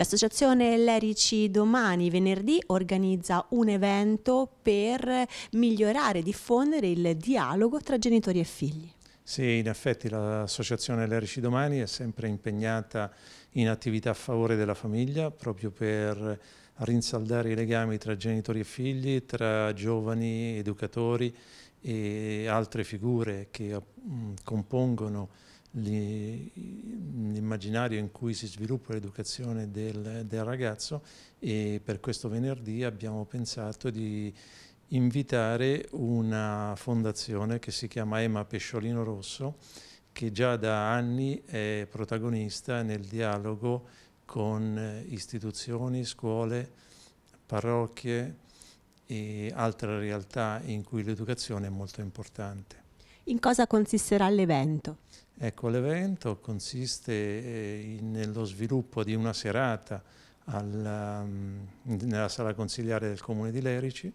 L'associazione Lerici Domani venerdì organizza un evento per migliorare e diffondere il dialogo tra genitori e figli. Sì, in effetti l'associazione Lerici Domani è sempre impegnata in attività a favore della famiglia proprio per rinsaldare i legami tra genitori e figli, tra giovani educatori e altre figure che mm, compongono gli, immaginario in cui si sviluppa l'educazione del, del ragazzo e per questo venerdì abbiamo pensato di invitare una fondazione che si chiama Ema Pesciolino Rosso che già da anni è protagonista nel dialogo con eh, istituzioni, scuole, parrocchie e altre realtà in cui l'educazione è molto importante. In cosa consisterà l'evento? Ecco, l'evento consiste eh, nello sviluppo di una serata alla, mm, nella sala consigliare del comune di Lerici.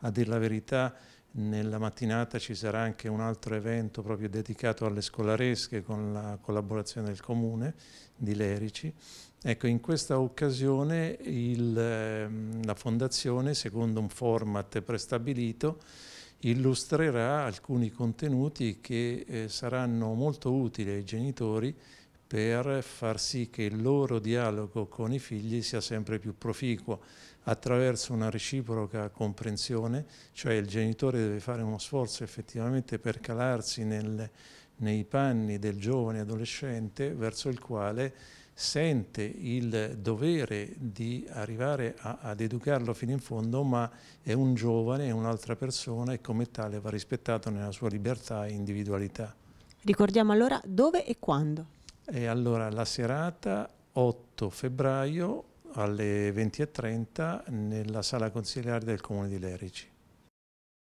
A dir la verità, nella mattinata ci sarà anche un altro evento proprio dedicato alle scolaresche con la collaborazione del comune di Lerici. Ecco, in questa occasione il, ehm, la fondazione, secondo un format prestabilito, illustrerà alcuni contenuti che eh, saranno molto utili ai genitori per far sì che il loro dialogo con i figli sia sempre più proficuo attraverso una reciproca comprensione, cioè il genitore deve fare uno sforzo effettivamente per calarsi nel, nei panni del giovane adolescente verso il quale sente il dovere di arrivare a, ad educarlo fino in fondo, ma è un giovane, è un'altra persona e come tale va rispettato nella sua libertà e individualità. Ricordiamo allora dove e quando. E allora la serata 8 febbraio alle 20.30 nella sala consigliare del comune di Lerici.